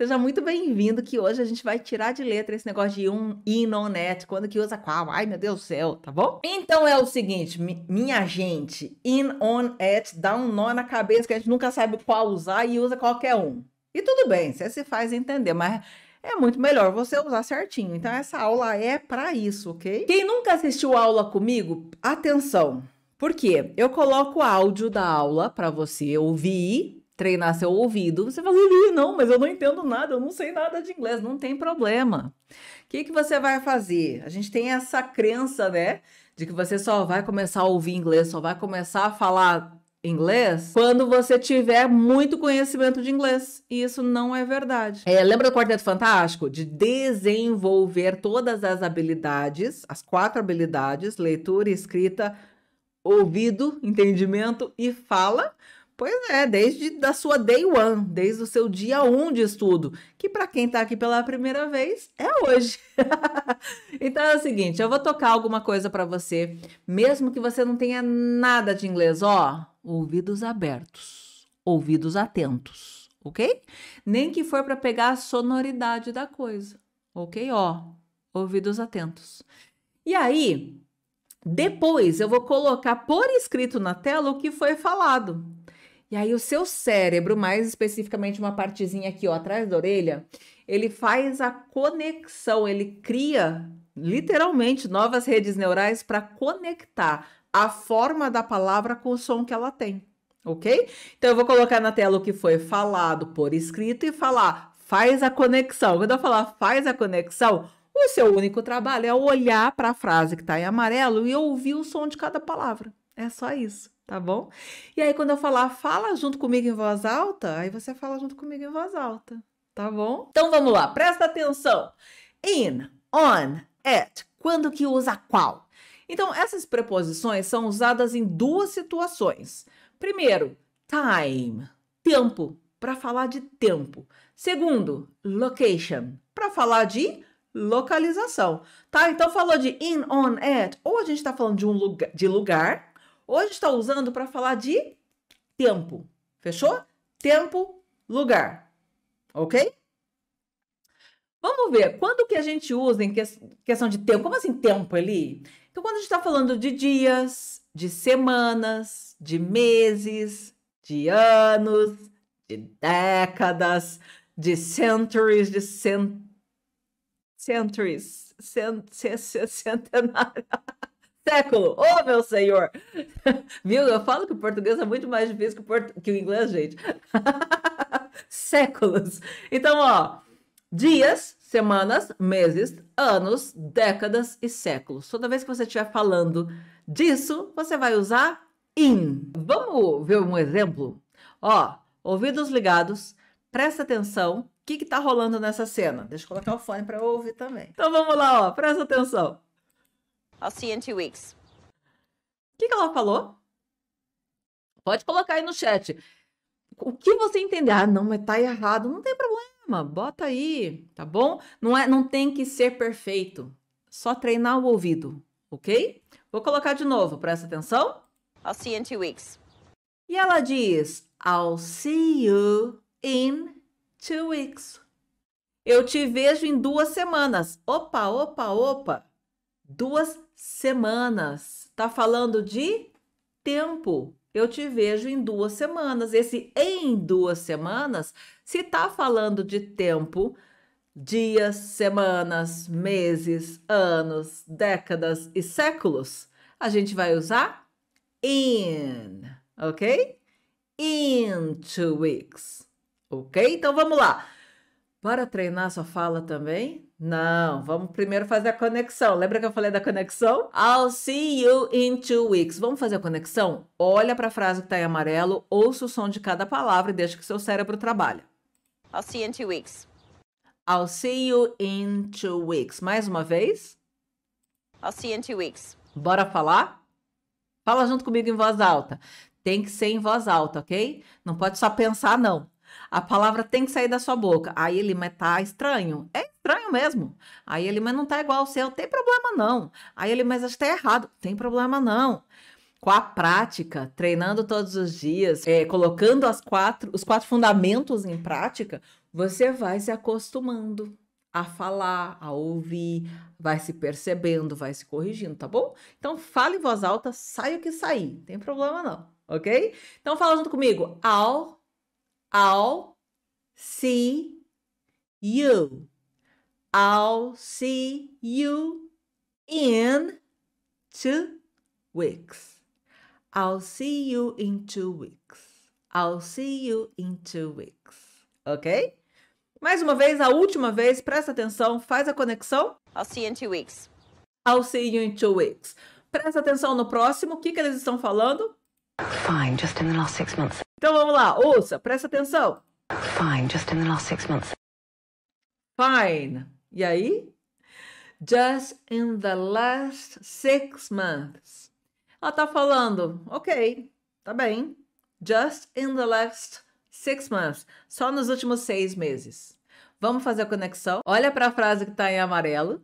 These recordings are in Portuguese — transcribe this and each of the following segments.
Seja muito bem-vindo, que hoje a gente vai tirar de letra esse negócio de um Inonet, quando que usa qual? Ai, meu Deus do céu, tá bom? Então é o seguinte, minha gente, in, on, at, dá um nó na cabeça que a gente nunca sabe qual usar e usa qualquer um. E tudo bem, você se faz entender, mas é muito melhor você usar certinho. Então essa aula é para isso, ok? Quem nunca assistiu aula comigo, atenção. porque Eu coloco o áudio da aula para você ouvir treinar seu ouvido. Você fala, não, mas eu não entendo nada, eu não sei nada de inglês, não tem problema. O que, que você vai fazer? A gente tem essa crença, né? De que você só vai começar a ouvir inglês, só vai começar a falar inglês quando você tiver muito conhecimento de inglês. E isso não é verdade. É, lembra do Quarteto Fantástico? De desenvolver todas as habilidades, as quatro habilidades: leitura, escrita, ouvido, entendimento e fala Pois é, desde da sua day one, desde o seu dia um de estudo, que para quem está aqui pela primeira vez é hoje. então é o seguinte, eu vou tocar alguma coisa para você, mesmo que você não tenha nada de inglês, ó, ouvidos abertos, ouvidos atentos, OK? Nem que for para pegar a sonoridade da coisa, OK? Ó, ouvidos atentos. E aí, depois eu vou colocar por escrito na tela o que foi falado e aí o seu cérebro, mais especificamente uma partezinha aqui, ó, atrás da orelha, ele faz a conexão, ele cria literalmente novas redes neurais para conectar a forma da palavra com o som que ela tem, ok? Então eu vou colocar na tela o que foi falado por escrito e falar faz a conexão. Quando eu falar faz a conexão, o seu único trabalho é olhar para a frase que está em amarelo e ouvir o som de cada palavra. É só isso tá bom? E aí, quando eu falar, fala junto comigo em voz alta, aí você fala junto comigo em voz alta, tá bom? Então vamos lá, presta atenção. In, on, at, quando que usa qual? Então, essas preposições são usadas em duas situações. Primeiro, time, tempo, para falar de tempo. Segundo, location, para falar de localização, tá? Então, falou de in, on, at, ou a gente está falando de um lugar, de lugar Hoje está usando para falar de tempo. Fechou? Tempo, lugar. Ok? Vamos ver, quando que a gente usa em questão de tempo? Como assim tempo ali? Então, quando a gente está falando de dias, de semanas, de meses, de anos, de décadas, de centuries, de cent... centuries, cent... centenário século. Oh, meu senhor! Viu? Eu falo que o português é muito mais difícil que o, port... que o inglês, gente. Séculos. Então, ó, dias, semanas, meses, anos, décadas e séculos. Toda vez que você estiver falando disso, você vai usar in. Vamos ver um exemplo? Ó, ouvidos ligados, presta atenção. O que, que tá rolando nessa cena? Deixa eu colocar o fone para ouvir também. Então vamos lá, ó, presta atenção. I'll see you in two weeks. O que, que ela falou? Pode colocar aí no chat. O que você entender? Ah, não, mas tá errado. Não tem problema. Bota aí, tá bom? Não, é, não tem que ser perfeito. Só treinar o ouvido, ok? Vou colocar de novo, presta atenção. I'll see you in two weeks. E ela diz: I'll see you in two weeks. Eu te vejo em duas semanas. Opa, opa, opa duas semanas. Tá falando de tempo. Eu te vejo em duas semanas. Esse em duas semanas, se tá falando de tempo, dias, semanas, meses, anos, décadas e séculos, a gente vai usar in, ok? In two weeks, ok? Então vamos lá. Bora treinar sua fala também? Não, vamos primeiro fazer a conexão. Lembra que eu falei da conexão? I'll see you in two weeks. Vamos fazer a conexão? Olha para a frase que está em amarelo, ouça o som de cada palavra e deixa que seu cérebro trabalhe. I'll see you in two weeks. I'll see you in two weeks. Mais uma vez? I'll see you in two weeks. Bora falar? Fala junto comigo em voz alta. Tem que ser em voz alta, ok? Não pode só pensar, não. A palavra tem que sair da sua boca. Aí ele, mas tá estranho. É estranho mesmo. Aí ele, mas não tá igual ao seu. Tem problema não. Aí ele, mas acho que tá errado. Tem problema não. Com a prática, treinando todos os dias, é, colocando as quatro, os quatro fundamentos em prática, você vai se acostumando a falar, a ouvir, vai se percebendo, vai se corrigindo, tá bom? Então fale em voz alta, saia o que sair, tem problema não, ok? Então fala junto comigo, ao I'll see you. I'll see you in two weeks. I'll see you in two weeks. I'll see you in two weeks. Ok? Mais uma vez, a última vez, presta atenção, faz a conexão. I'll see you in two weeks. I'll see you in two weeks. Presta atenção no próximo, o que, que eles estão falando? Fine, just in the last six months. Então vamos lá, ouça, presta atenção. Fine, just in the last six months. Fine. E aí? Just in the last six months. Ela tá falando, ok, tá bem. Just in the last six months. Só nos últimos seis meses. Vamos fazer a conexão. Olha para a frase que está em amarelo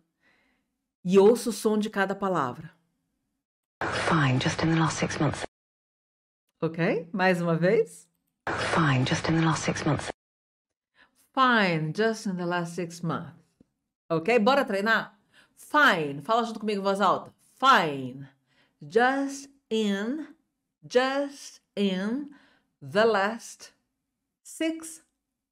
e ouça o som de cada palavra. Fine, just in the last six months. Ok? Mais uma vez. Fine, just in the last six months. Fine, just in the last six months. Ok? Bora treinar? Fine. Fala junto comigo voz alta. Fine. Just in, just in the last six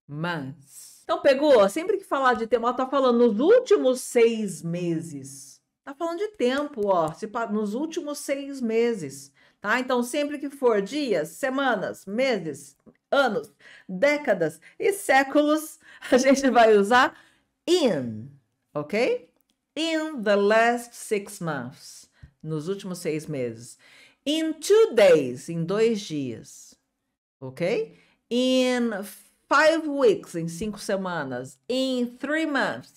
months. Então pegou? Sempre que falar de tempo, ela tá falando nos últimos seis meses. Tá falando de tempo, ó. nos últimos seis meses tá? Então, sempre que for dias, semanas, meses, anos, décadas e séculos, a gente vai usar in, ok? In the last six months, nos últimos seis meses. In two days, em dois dias, ok? In five weeks, em cinco semanas. In three months,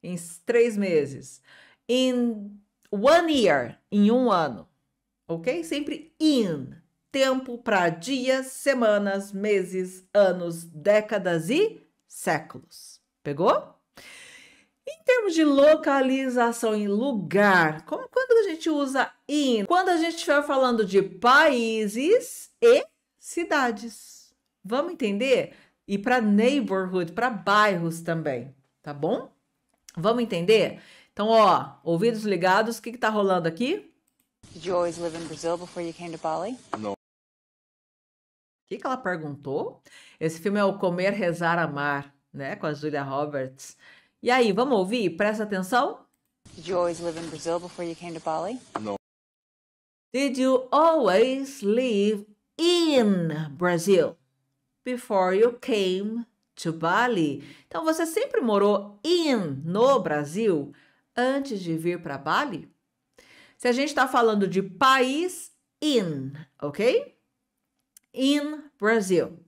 em três meses. In one year, em um ano ok? Sempre in. Tempo para dias, semanas, meses, anos, décadas e séculos. Pegou? Em termos de localização em lugar, como quando a gente usa in? Quando a gente estiver falando de países e cidades. Vamos entender? E para neighborhood, para bairros também, tá bom? Vamos entender? Então, ó, ouvidos ligados, o que, que tá rolando aqui? Did you always live in Brazil before you came to Bali? No. O que, que ela perguntou? Esse filme é o Comer, Rezar, Amar, né? Com a Julia Roberts. E aí, vamos ouvir? Presta atenção. Did you always live in Brazil before you came to Bali? No. Did you always live in Brazil before you came to Bali? Então você sempre morou in no Brasil antes de vir para Bali? se a gente está falando de país in, ok? In Brasil.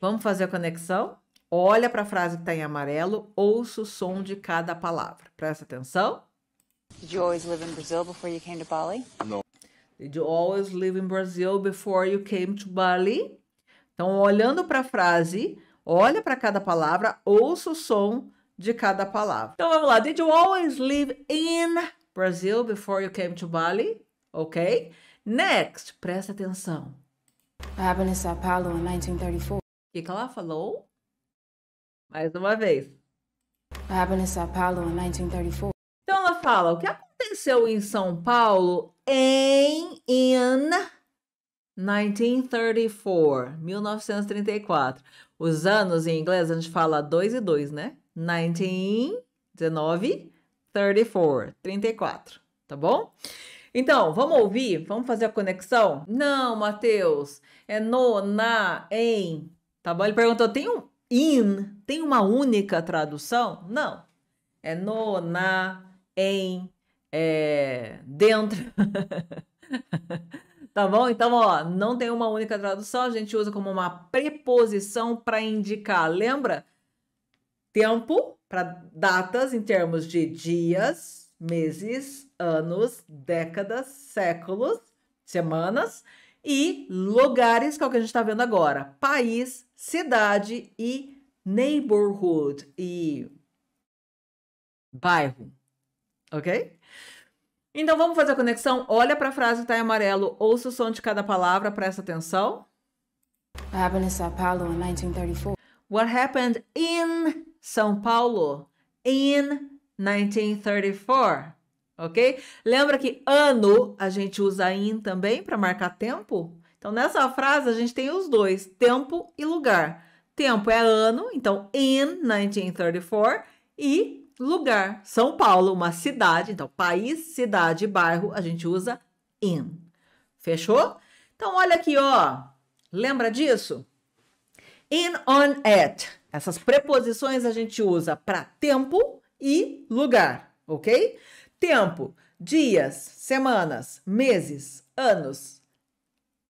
Vamos fazer a conexão? Olha para a frase que está em amarelo, ouça o som de cada palavra. Presta atenção. Did you always live in Brazil before you came to Bali? No. Did you always live in Brazil before you came to Bali? Então, olhando para a frase, olha para cada palavra, ouça o som de cada palavra. Então, vamos lá. Did you always live in Brazil before you came to Bali. Ok? Next, presta atenção. What happened in Sao Paulo in 1934? O que, que ela falou? Mais uma vez. What happened in Sao Paulo in 1934? Então ela fala: o que aconteceu em São Paulo em in 1934, 1934. Os anos em inglês a gente fala 2 e 2, né? 19, 19 34, 34, tá bom? Então, vamos ouvir? Vamos fazer a conexão? Não, Matheus, é no, na, em, tá bom? Ele perguntou, tem um in, tem uma única tradução? Não, é no, na, em, é, dentro. tá bom? Então, ó, não tem uma única tradução, a gente usa como uma preposição para indicar. Lembra? Tempo para datas em termos de dias, meses, anos, décadas, séculos, semanas e lugares, que é o que a gente está vendo agora: país, cidade e neighborhood e bairro. Ok? Então vamos fazer a conexão. Olha para a frase que está em amarelo, ouça o som de cada palavra, presta atenção. What happened in Sao Paulo in 1934? What happened in são Paulo in 1934, ok? Lembra que ano a gente usa in também para marcar tempo? Então nessa frase a gente tem os dois, tempo e lugar. Tempo é ano, então in 1934 e lugar, São Paulo, uma cidade, então país, cidade, bairro, a gente usa in. Fechou? Então olha aqui, ó. Lembra disso? In on at essas preposições a gente usa para tempo e lugar, ok? Tempo, dias, semanas, meses, anos,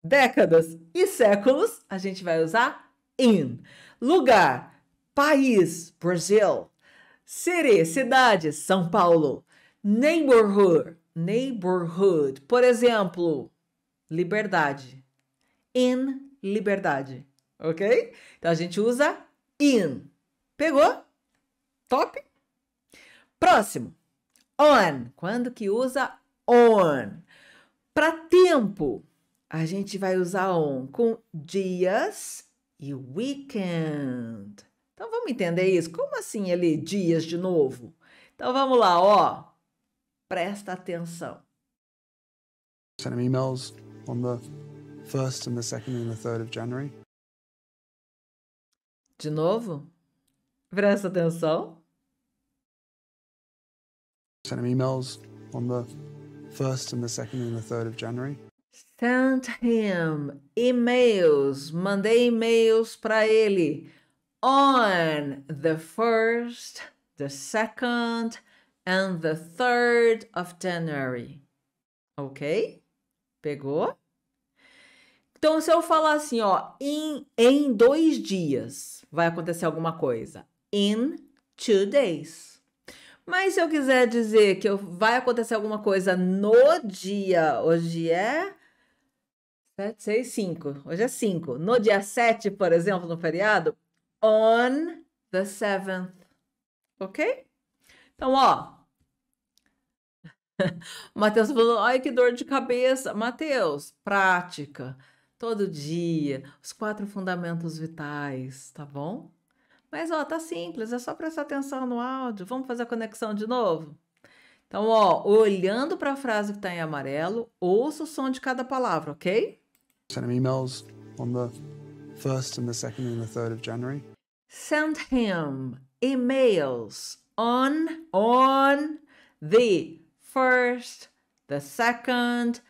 décadas e séculos, a gente vai usar in. Lugar, país, Brasil. City, cidade, São Paulo. Neighborhood, neighborhood. Por exemplo, liberdade. In liberdade, ok? Então a gente usa in. Pegou? Top? Próximo. On. Quando que usa on? Para tempo, a gente vai usar on com dias e weekend. Então vamos entender isso. Como assim ali dias de novo? Então vamos lá, ó. Presta atenção. Send emails on the first and the second and the third of January. De novo? Presta atenção. Send him emails on the first and the second and the third of January. Sent him emails. Mandei e-mails para ele on the first, the second and the third of January. Ok? Pegou? Então, se eu falar assim, ó, in, em dois dias vai acontecer alguma coisa. In two days. Mas se eu quiser dizer que eu, vai acontecer alguma coisa no dia, hoje é 7, 6, 5. Hoje é 5. No dia 7, por exemplo, no feriado, on the 7th. Ok? Então, ó. Matheus falou: ai, que dor de cabeça. Matheus, prática todo dia, os quatro fundamentos vitais, tá bom? Mas ó, tá simples, é só prestar atenção no áudio. Vamos fazer a conexão de novo? Então, ó, olhando para a frase que está em amarelo, ouça o som de cada palavra, ok? Send him emails on the first and the second and the third of January. Send him emails on on the first, the second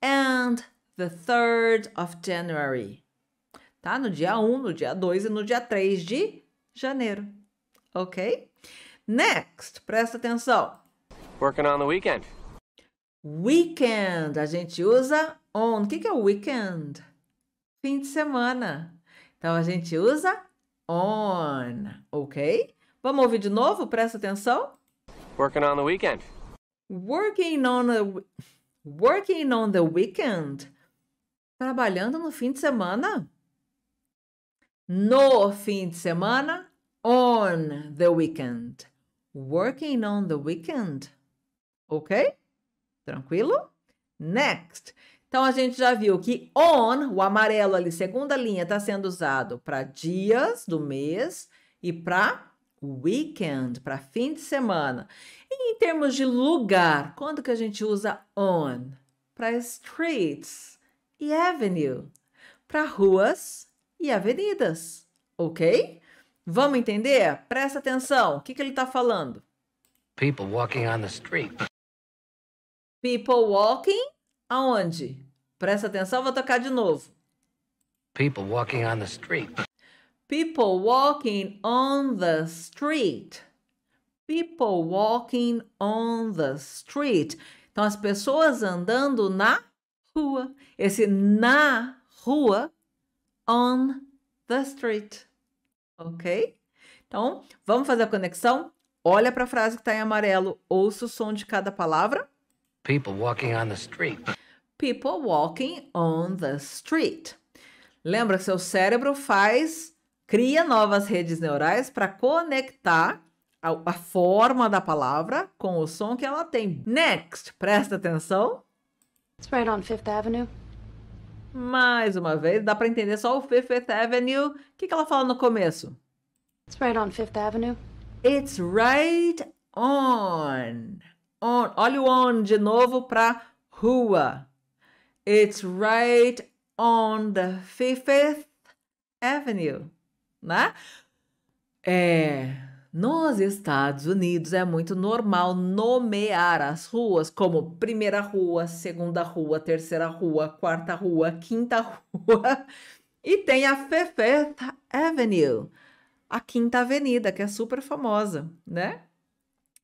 and the 3rd of January. Tá? No dia 1, no dia 2 e no dia 3 de janeiro. Ok? Next, presta atenção. Working on the weekend. Weekend, a gente usa on. O que, que é o weekend? Fim de semana. Então a gente usa on, ok? Vamos ouvir de novo, presta atenção. Working on the weekend. Working on the working on the weekend Trabalhando no fim de semana? No fim de semana? On the weekend. Working on the weekend. Ok? Tranquilo? Next. Então a gente já viu que on, o amarelo ali, segunda linha, está sendo usado para dias do mês e para weekend, para fim de semana. E em termos de lugar, quando que a gente usa on? Para streets e avenue, para ruas e avenidas, ok? Vamos entender? Presta atenção, o que, que ele está falando? People walking on the street. People walking aonde? Presta atenção, vou tocar de novo. People walking on the street. People walking on the street. People walking on the street. Então, as pessoas andando na rua. Esse é assim, na rua, on the street. Ok? Então, vamos fazer a conexão? Olha para a frase que está em amarelo, ouça o som de cada palavra. People walking on the street. People walking on the street. Lembra que seu cérebro faz, cria novas redes neurais para conectar a, a forma da palavra com o som que ela tem. Next, presta atenção. It's right on Fifth Avenue. Mais uma vez, dá para entender só o Fifth Avenue. O que, que ela fala no começo? It's right on Fifth Avenue. It's right on. on. Olha o on de novo para rua. It's right on the Fifth Avenue, né? É, nos Estados Unidos é muito normal nomear as ruas como primeira rua, segunda rua, terceira rua, quarta rua, quinta rua. E tem a Fifth Avenue, a Quinta Avenida, que é super famosa, né?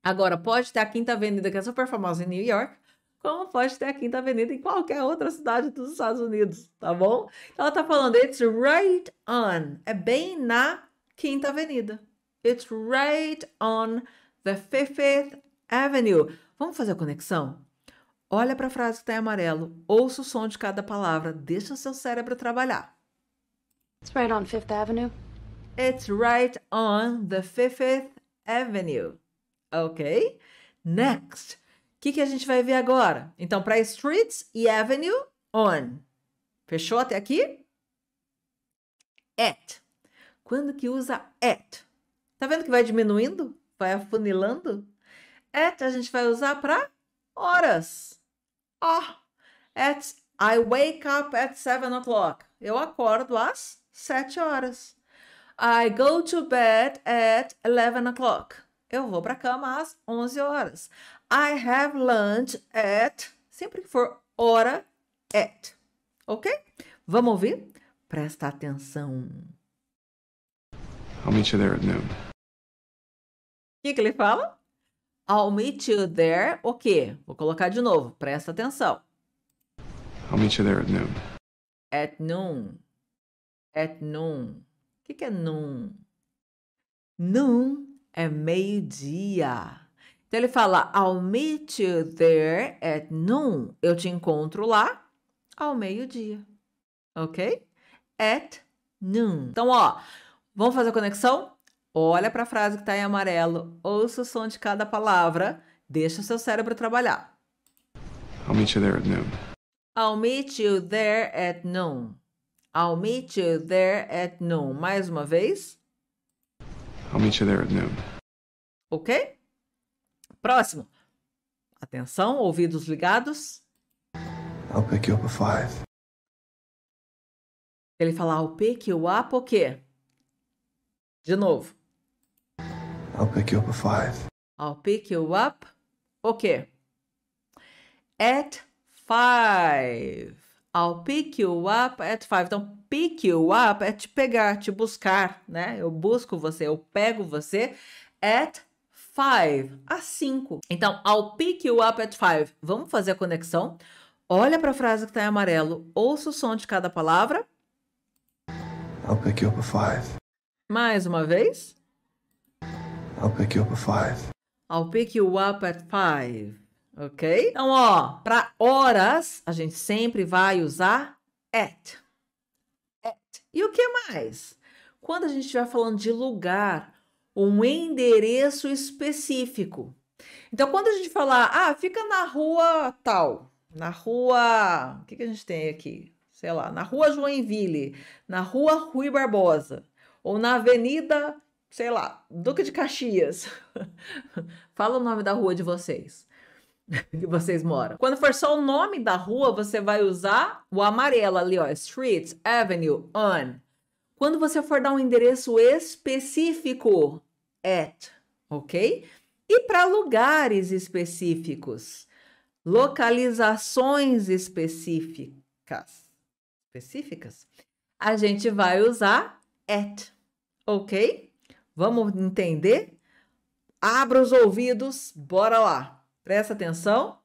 Agora, pode ter a Quinta Avenida, que é super famosa em New York, como pode ter a Quinta Avenida em qualquer outra cidade dos Estados Unidos, tá bom? Ela tá falando, it's right on, é bem na Quinta Avenida. It's right on the Fifth Avenue. Vamos fazer a conexão? Olha para a frase que está em amarelo, ouça o som de cada palavra, deixa seu cérebro trabalhar. It's right on Fifth Avenue. It's right on the Fifth Avenue. Ok? Next. O que, que a gente vai ver agora? Então, para streets e avenue, on. Fechou até aqui? At. Quando que usa at? Tá vendo que vai diminuindo? Vai afunilando? At a gente vai usar para horas. Ó. Oh, at I wake up at 7 o'clock. Eu acordo às 7 horas. I go to bed at 11 o'clock. Eu vou para cama às 11 horas. I have lunch at. Sempre que for hora, at. Ok? Vamos ouvir? Presta atenção. I'll meet you there at noon que, que ele fala? I'll meet you there, o quê? Vou colocar de novo, presta atenção. I'll meet you there at noon. At noon. At noon. O que, que é noon? Noon é meio-dia. Então ele fala: I'll meet you there at noon. Eu te encontro lá ao meio-dia. Ok? At noon. Então, ó, vamos fazer a conexão? olha para a frase que está em amarelo, ouça o som de cada palavra, deixa o seu cérebro trabalhar. I'll meet you there at noon. I'll meet you there at noon. I'll meet you there at noon. Mais uma vez. I'll meet you there at noon. Ok? Próximo. Atenção, ouvidos ligados. I'll pick you up at five. Ele fala I'll pick you up o quê? De novo. I'll pick you up at five. I'll pick you up. O quê? At five. I'll pick you up at five. Então, pick you up é te pegar, te buscar, né? Eu busco você, eu pego você at five, às cinco. Então, I'll pick you up at five. Vamos fazer a conexão? Olha para a frase que está em amarelo, ouça o som de cada palavra. I'll pick you up at five. Mais uma vez. I'll pick you up at five. I'll pick you up at five. Ok? Então, ó, para horas, a gente sempre vai usar at. At. E o que mais? Quando a gente estiver falando de lugar, um endereço específico. Então, quando a gente falar, ah, fica na rua tal, na rua. O que, que a gente tem aqui? Sei lá, na rua Joinville, na rua Rui Barbosa, ou na avenida sei lá, Duque de Caxias. Fala o nome da rua de vocês. que vocês moram. Quando for só o nome da rua, você vai usar o amarelo ali, ó, Street, avenue, on. Quando você for dar um endereço específico, at, ok? E para lugares específicos, localizações específicas, específicas, a gente vai usar at, ok? Vamos entender? Abra os ouvidos, bora lá. Presta atenção.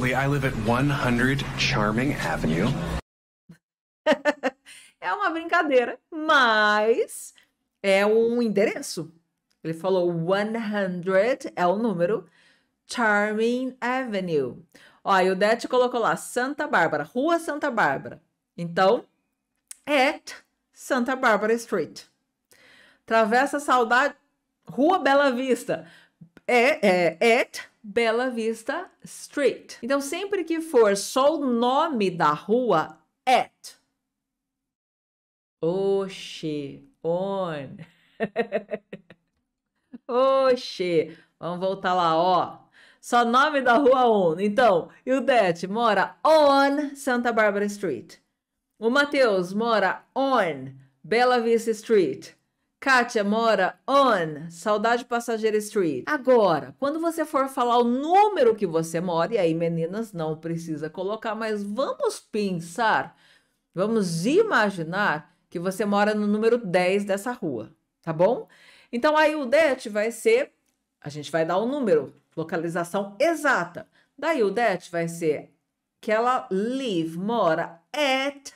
I live at 100 Charming Avenue. é uma brincadeira, mas é um endereço. Ele falou 100 é o número Charming Avenue. Ó, e o Det colocou lá Santa Bárbara, Rua Santa Bárbara. Então, at Santa Bárbara Street. Travessa Saudade, Rua Bela Vista. É, é, é, at Bela Vista Street. Então, sempre que for só o nome da rua, at. Oxê, on. Oxê. Vamos voltar lá, ó. Só nome da rua on. Então, e o Det mora on Santa Bárbara Street. O Matheus mora on Bela Vista Street. Kátia mora on Saudade Passageira Street. Agora, quando você for falar o número que você mora, e aí meninas não precisa colocar, mas vamos pensar, vamos imaginar que você mora no número 10 dessa rua, tá bom? Então aí o det vai ser, a gente vai dar o um número, localização exata. Daí o det vai ser que ela live, mora at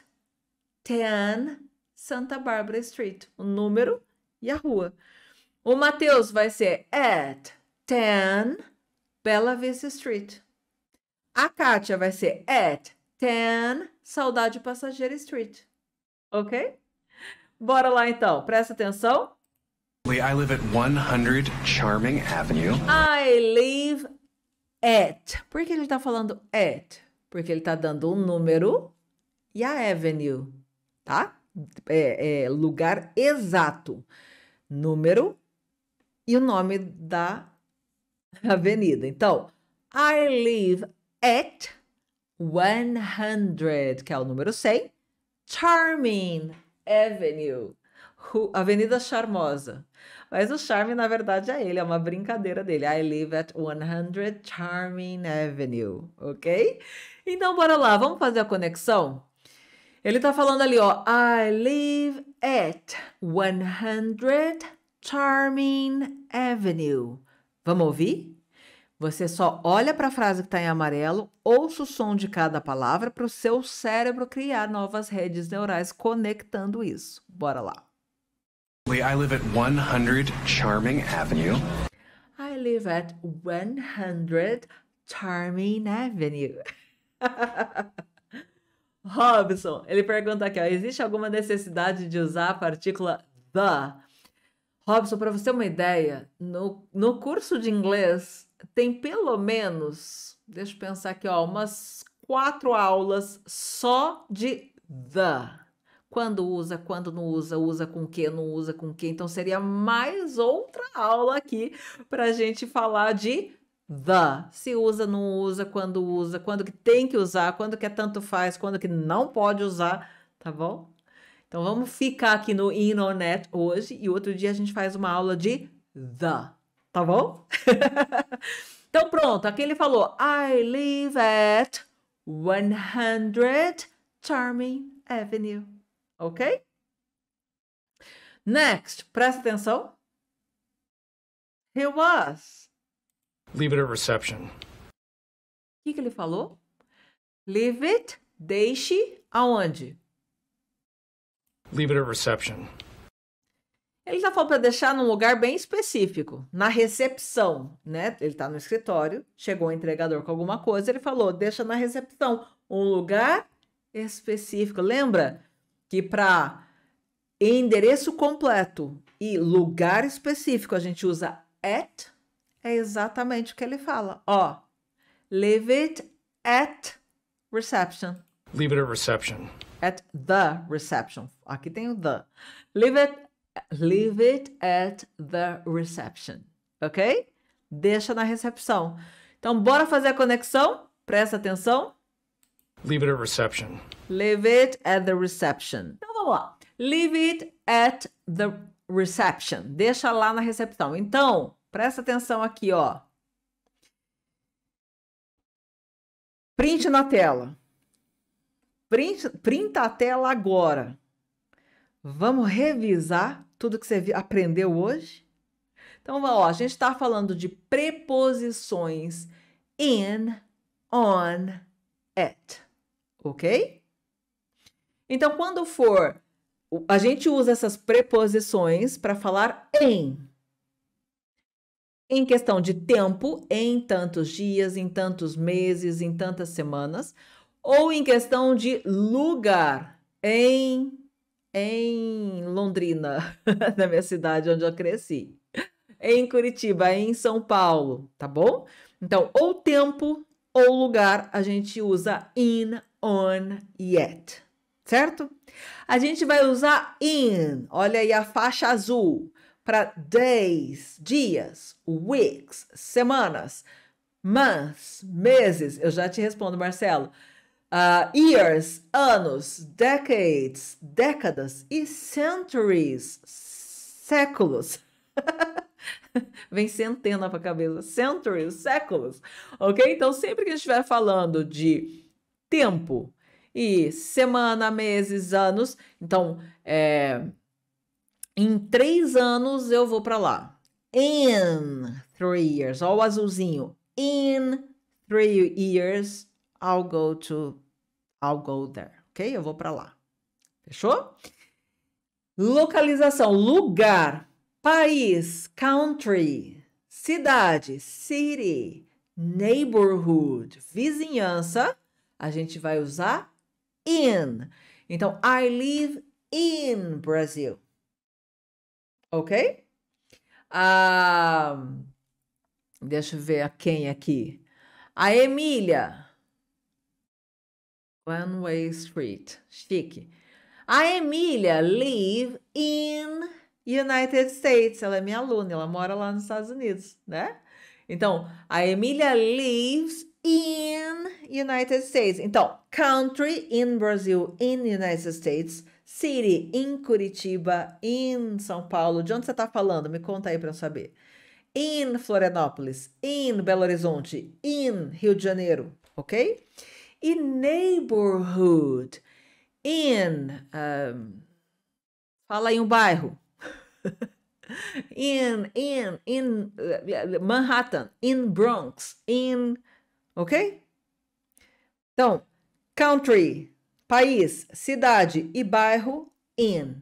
10 Santa Bárbara Street. O número e a rua. O Matheus vai ser at 10 Bela Vista Street. A Kátia vai ser at 10 Saudade Passageira Street. Ok? Bora lá então, presta atenção. I live at 100 Charming Avenue. I live at. Por que ele está falando at? Porque ele está dando um número e a avenue, tá? É, é lugar exato número e o nome da avenida. Então, I live at 100, que é o número 100, Charming Avenue. Avenida Charmosa. Mas o charme, na verdade, é ele, é uma brincadeira dele. I live at 100 Charming Avenue, ok? Então, bora lá, vamos fazer a conexão? Ele tá falando ali, ó. I live at 100 Charming Avenue. Vamos ouvir? Você só olha para a frase que está em amarelo, ouça o som de cada palavra para o seu cérebro criar novas redes neurais conectando isso. Bora lá. I live at 100 Charming Avenue. I live at 100 Charming Avenue. Robson, ele pergunta aqui, ó, existe alguma necessidade de usar a partícula the? Robson, para você ter uma ideia, no, no curso de inglês tem pelo menos, deixa eu pensar aqui, ó, umas quatro aulas só de the. Quando usa, quando não usa, usa com que, não usa com que. Então seria mais outra aula aqui para a gente falar de the. Se usa, não usa, quando usa, quando que tem que usar, quando que é tanto faz, quando que não pode usar, tá bom? Então vamos ficar aqui no Inonet hoje e outro dia a gente faz uma aula de the, tá bom? então pronto, aqui ele falou I live at 100 Charming Avenue, ok? Next, presta atenção. He was Leave it at reception. O que, que ele falou? Leave it, deixe aonde? Leave it at reception. Ele já falando para deixar num lugar bem específico, na recepção, né? Ele está no escritório, chegou o entregador com alguma coisa, ele falou: "Deixa na recepção, um lugar específico". Lembra que para endereço completo e lugar específico a gente usa at é exatamente o que ele fala. Ó, leave it at reception. Leave it at reception. At the reception. Aqui tem o the. Leave it, leave it at the reception. Ok? Deixa na recepção. Então, bora fazer a conexão? Presta atenção. Leave it at reception. Leave it at the reception. Então, vamos lá. Leave it at the reception. Deixa lá na recepção. Então, Presta atenção aqui, ó. Print na tela. Print, printa a tela agora. Vamos revisar tudo que você aprendeu hoje? Então, ó, a gente está falando de preposições in, on, at, ok? Então, quando for, a gente usa essas preposições para falar em em questão de tempo, em tantos dias, em tantos meses, em tantas semanas, ou em questão de lugar, em em Londrina, na minha cidade onde eu cresci, em Curitiba, em São Paulo, tá bom? Então, ou tempo ou lugar, a gente usa in, on, yet, certo? A gente vai usar in, olha aí a faixa azul para days, dias, weeks, semanas, months, meses. Eu já te respondo, Marcelo. Uh, years, anos, decades, décadas e centuries, séculos. Vem centena para a cabeça, centuries, séculos, ok? Então, sempre que a gente estiver falando de tempo e semana, meses, anos, então, é, em três anos eu vou para lá. In three years. Ó, o azulzinho. In three years I'll go to. I'll go there. Ok? Eu vou para lá. Fechou? Localização: lugar, país, country, cidade, city, neighborhood, vizinhança. A gente vai usar in. Então, I live in Brazil. Ok? Ah, deixa eu ver a quem aqui. A Emília. One Way Street. Chique. A Emília live in United States. Ela é minha aluna, ela mora lá nos Estados Unidos, né? Então, a Emília lives in United States. Então, country in Brazil, in United States City, em Curitiba, em São Paulo. De onde você está falando? Me conta aí para eu saber. Em Florianópolis, em Belo Horizonte, em Rio de Janeiro, ok? E neighborhood, in. Um, fala aí um bairro. in, in, in Manhattan, in Bronx, in. Ok? Então, country, País, cidade e bairro, in.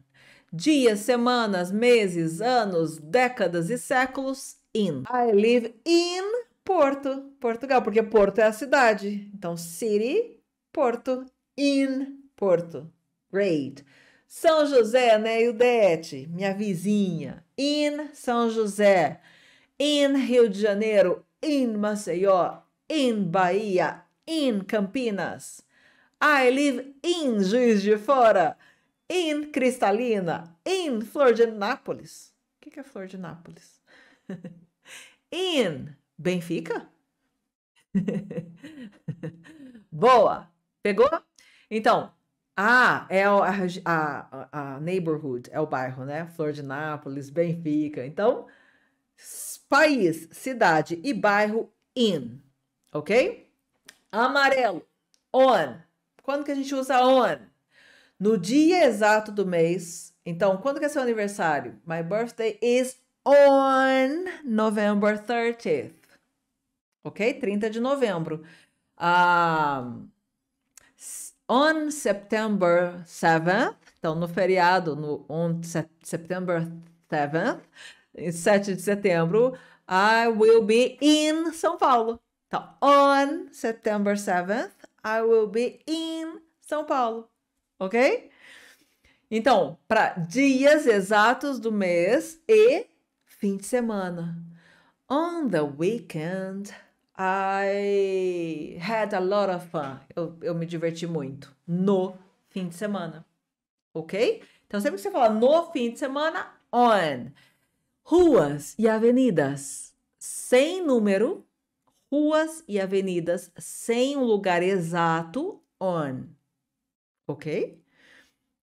Dias, semanas, meses, anos, décadas e séculos, in. I live in Porto, Portugal, porque Porto é a cidade. Então, city, Porto, in Porto. Great. São José, né, Ildete, minha vizinha. In São José, in Rio de Janeiro, in Maceió, in Bahia, in Campinas. I live in Juiz de Fora, in Cristalina, in Flor de Nápoles. O que é Flor de Nápoles? in Benfica? Boa! Pegou? Então, ah, é o, a, a, a, neighborhood, é o bairro, né? Flor de Nápoles, Benfica. Então, país, cidade e bairro in, ok? Amarelo, on. Quando que a gente usa on? No dia exato do mês. Então, quando que é seu aniversário? My birthday is on November 30th. Ok? 30 de novembro. Um, ah, on September 7th. Então, no feriado, no on September 7th, 7 de setembro, I will be in São Paulo. Então, on September 7th, I will be in São Paulo. Ok? Então, para dias exatos do mês e fim de semana. On the weekend, I had a lot of fun. Eu, eu me diverti muito no fim de semana. Ok? Então, sempre que você fala no fim de semana, on. Ruas e avenidas sem número ruas e avenidas sem o lugar exato, on. Ok?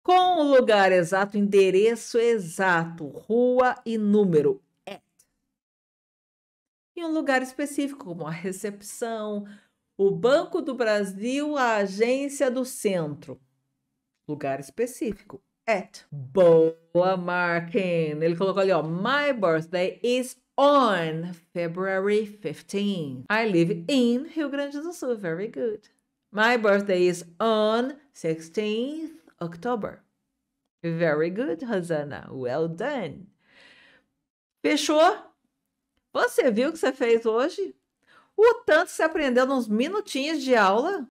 Com o lugar exato, endereço exato, rua e número, at. E um lugar específico, como a recepção, o Banco do Brasil, a agência do centro. Lugar específico, at. Boa, Marquinhos. Ele colocou ali, ó, my birthday is On February 15, I live in Rio Grande do Sul. Very good. My birthday is on 16th October. Very good, Rosana. Well done. Fechou? Você viu o que você fez hoje? O tanto que você aprendeu nos minutinhos de aula?